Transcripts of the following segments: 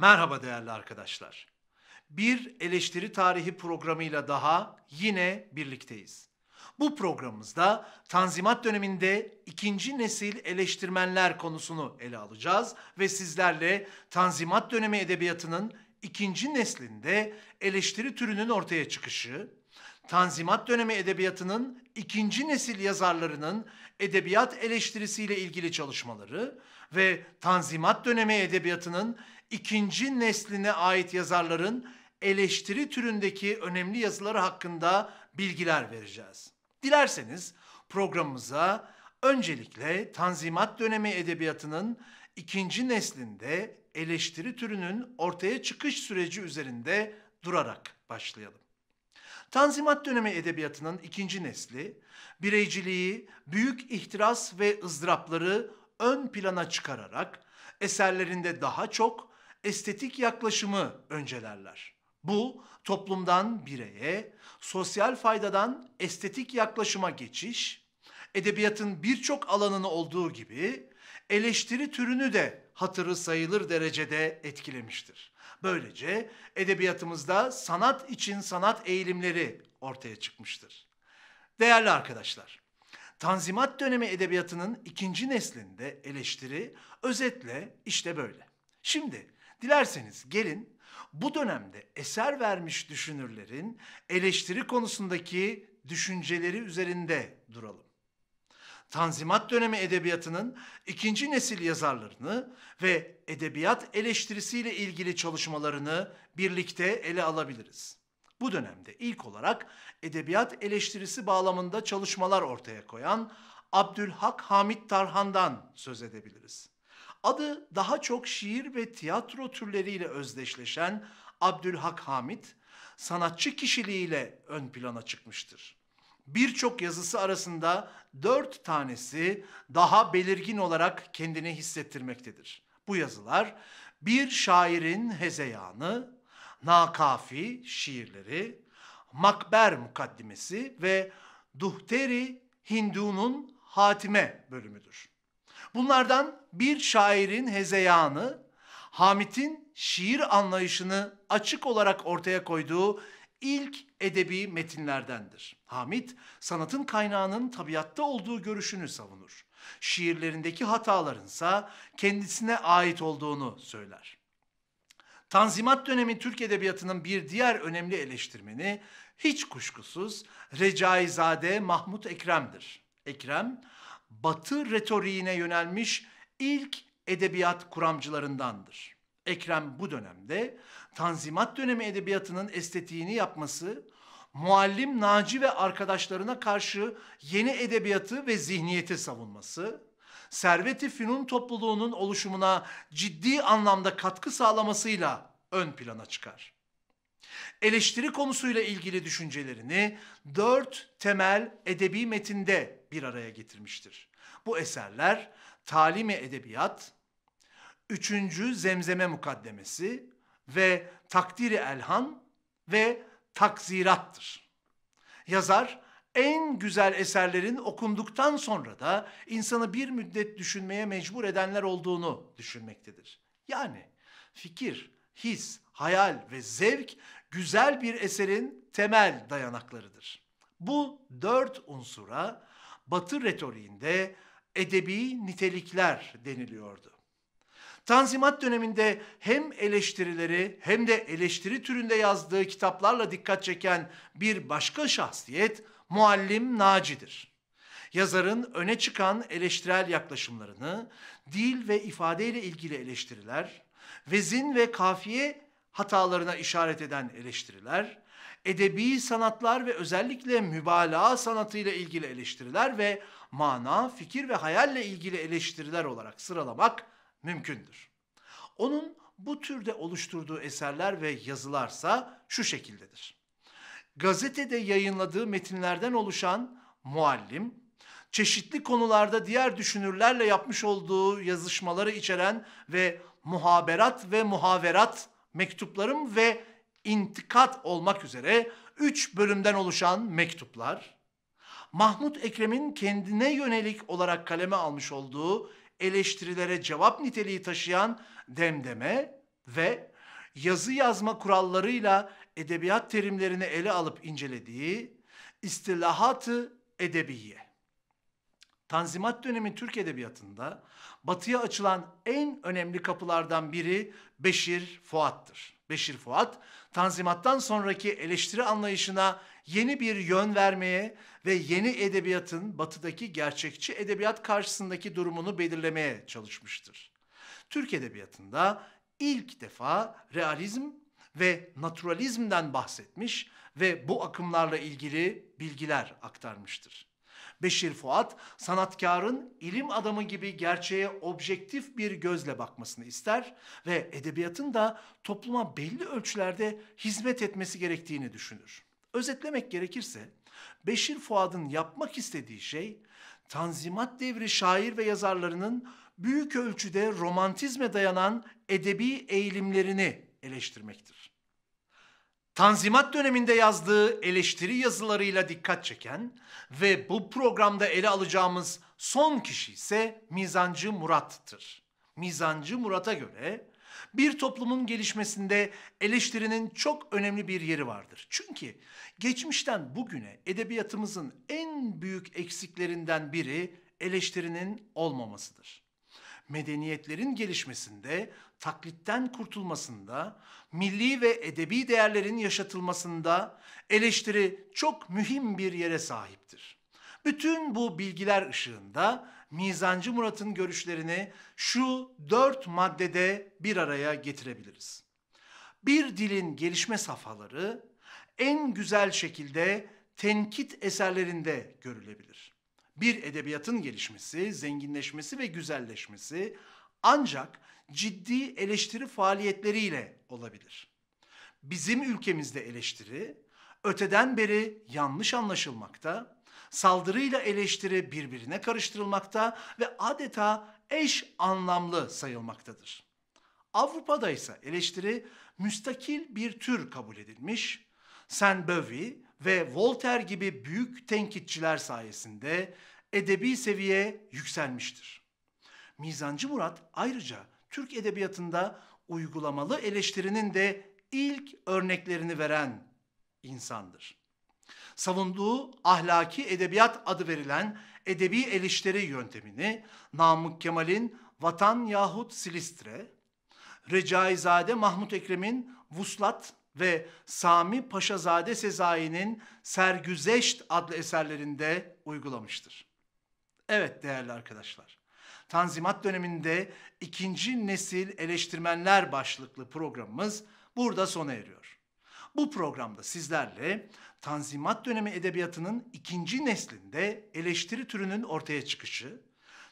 Merhaba değerli arkadaşlar. Bir eleştiri tarihi programıyla daha yine birlikteyiz. Bu programımızda Tanzimat döneminde ikinci nesil eleştirmenler konusunu ele alacağız ve sizlerle Tanzimat dönemi edebiyatının ikinci neslinde eleştiri türünün ortaya çıkışı, Tanzimat dönemi edebiyatının ikinci nesil yazarlarının edebiyat eleştirisiyle ilgili çalışmaları ve Tanzimat dönemi edebiyatının ikinci nesline ait yazarların eleştiri türündeki önemli yazıları hakkında bilgiler vereceğiz. Dilerseniz programımıza öncelikle Tanzimat dönemi edebiyatının ikinci neslinde eleştiri türünün ortaya çıkış süreci üzerinde durarak başlayalım. Tanzimat dönemi edebiyatının ikinci nesli, bireyciliği, büyük ihtiras ve ızdırapları ön plana çıkararak eserlerinde daha çok estetik yaklaşımı öncelerler. Bu toplumdan bireye, sosyal faydadan estetik yaklaşıma geçiş, edebiyatın birçok alanını olduğu gibi eleştiri türünü de hatırı sayılır derecede etkilemiştir. Böylece edebiyatımızda sanat için sanat eğilimleri ortaya çıkmıştır. Değerli arkadaşlar, Tanzimat dönemi edebiyatının ikinci neslinde eleştiri özetle işte böyle. Şimdi Dilerseniz gelin bu dönemde eser vermiş düşünürlerin eleştiri konusundaki düşünceleri üzerinde duralım. Tanzimat dönemi edebiyatının ikinci nesil yazarlarını ve edebiyat eleştirisiyle ilgili çalışmalarını birlikte ele alabiliriz. Bu dönemde ilk olarak edebiyat eleştirisi bağlamında çalışmalar ortaya koyan Abdülhak Hamit Tarhan'dan söz edebiliriz. Adı daha çok şiir ve tiyatro türleriyle özdeşleşen Abdülhak Hamit, sanatçı kişiliğiyle ön plana çıkmıştır. Birçok yazısı arasında dört tanesi daha belirgin olarak kendini hissettirmektedir. Bu yazılar bir şairin hezeyanı, nakafi şiirleri, makber mukaddimesi ve duhteri Hindu'nun hatime bölümüdür. Bunlardan bir şairin hezeyanı, Hamit'in şiir anlayışını açık olarak ortaya koyduğu ilk edebi metinlerdendir. Hamit, sanatın kaynağının tabiatta olduğu görüşünü savunur. Şiirlerindeki hatalarınsa kendisine ait olduğunu söyler. Tanzimat dönemi Türk Edebiyatı'nın bir diğer önemli eleştirmeni hiç kuşkusuz Recaizade Mahmut Ekrem'dir. Ekrem, batı retoriğine yönelmiş ilk edebiyat kuramcılarındandır. Ekrem bu dönemde Tanzimat dönemi edebiyatının estetiğini yapması, Muallim Naci ve arkadaşlarına karşı yeni edebiyatı ve zihniyeti savunması, Serveti Fünun topluluğunun oluşumuna ciddi anlamda katkı sağlamasıyla ön plana çıkar. Eleştiri konusuyla ilgili düşüncelerini dört temel edebi metinde bir araya getirmiştir. Bu eserler Talimi Edebiyat, Üçüncü Zemzeme Mukaddemesi ve Takdiri Elhan ve Takzirattır. Yazar en güzel eserlerin okunduktan sonra da insanı bir müddet düşünmeye mecbur edenler olduğunu düşünmektedir. Yani fikir his, hayal ve zevk güzel bir eserin temel dayanaklarıdır. Bu dört unsura Batı retoriğinde edebi nitelikler deniliyordu. Tanzimat döneminde hem eleştirileri hem de eleştiri türünde yazdığı kitaplarla dikkat çeken bir başka şahsiyet Muallim Naci'dir. Yazarın öne çıkan eleştirel yaklaşımlarını dil ve ifadeyle ilgili eleştiriler, vezin ve kafiye hatalarına işaret eden eleştiriler, edebi sanatlar ve özellikle mübalağa sanatıyla ilgili eleştiriler ve mana, fikir ve hayalle ilgili eleştiriler olarak sıralamak mümkündür. Onun bu türde oluşturduğu eserler ve yazılarsa şu şekildedir. Gazetede yayınladığı metinlerden oluşan muallim, çeşitli konularda diğer düşünürlerle yapmış olduğu yazışmaları içeren ve muhaberat ve muhaverat mektuplarım ve intikat olmak üzere üç bölümden oluşan mektuplar, Mahmut Ekrem'in kendine yönelik olarak kaleme almış olduğu eleştirilere cevap niteliği taşıyan demdeme ve yazı yazma kurallarıyla edebiyat terimlerini ele alıp incelediği istilahatı edebiye. Tanzimat dönemi Türk Edebiyatı'nda batıya açılan en önemli kapılardan biri Beşir Fuat'tır. Beşir Fuat, Tanzimat'tan sonraki eleştiri anlayışına yeni bir yön vermeye ve yeni edebiyatın batıdaki gerçekçi edebiyat karşısındaki durumunu belirlemeye çalışmıştır. Türk Edebiyatı'nda ilk defa realizm ve naturalizmden bahsetmiş ve bu akımlarla ilgili bilgiler aktarmıştır. Beşir Fuat, sanatkarın ilim adamı gibi gerçeğe objektif bir gözle bakmasını ister ve edebiyatın da topluma belli ölçülerde hizmet etmesi gerektiğini düşünür. Özetlemek gerekirse Beşir Fuat'ın yapmak istediği şey Tanzimat devri şair ve yazarlarının büyük ölçüde romantizme dayanan edebi eğilimlerini eleştirmektir. Tanzimat döneminde yazdığı eleştiri yazılarıyla dikkat çeken ve bu programda ele alacağımız son kişi ise Mizancı Murat'tır. Mizancı Murat'a göre bir toplumun gelişmesinde eleştirinin çok önemli bir yeri vardır. Çünkü geçmişten bugüne edebiyatımızın en büyük eksiklerinden biri eleştirinin olmamasıdır medeniyetlerin gelişmesinde, taklitten kurtulmasında, milli ve edebi değerlerin yaşatılmasında eleştiri çok mühim bir yere sahiptir. Bütün bu bilgiler ışığında Mizancı Murat'ın görüşlerini şu dört maddede bir araya getirebiliriz. Bir dilin gelişme safhaları en güzel şekilde tenkit eserlerinde görülebilir bir edebiyatın gelişmesi, zenginleşmesi ve güzelleşmesi ancak ciddi eleştiri faaliyetleriyle olabilir. Bizim ülkemizde eleştiri öteden beri yanlış anlaşılmakta, saldırıyla eleştiri birbirine karıştırılmakta ve adeta eş anlamlı sayılmaktadır. Avrupa'da ise eleştiri müstakil bir tür kabul edilmiş. Sen Bövi ve Voltaire gibi büyük tenkitçiler sayesinde edebi seviye yükselmiştir. Mizancı Murat ayrıca Türk edebiyatında uygulamalı eleştirinin de ilk örneklerini veren insandır. Savunduğu ahlaki edebiyat adı verilen edebi eleştiri yöntemini Namık Kemal'in Vatan yahut Silistre, Recaizade Mahmut Ekrem'in Vuslat ve Sami Paşazade Sezai'nin Sergüzeşt adlı eserlerinde uygulamıştır. Evet değerli arkadaşlar, Tanzimat döneminde ikinci nesil eleştirmenler başlıklı programımız burada sona eriyor. Bu programda sizlerle Tanzimat dönemi edebiyatının ikinci neslinde eleştiri türünün ortaya çıkışı,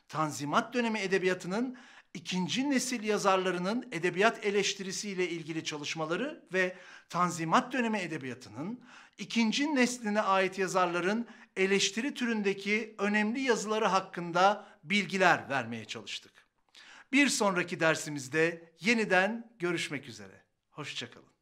Tanzimat dönemi edebiyatının ikinci nesil yazarlarının edebiyat eleştirisiyle ilgili çalışmaları ve Tanzimat dönemi edebiyatının ikinci nesline ait yazarların eleştiri türündeki önemli yazıları hakkında bilgiler vermeye çalıştık. Bir sonraki dersimizde yeniden görüşmek üzere. Hoşçakalın.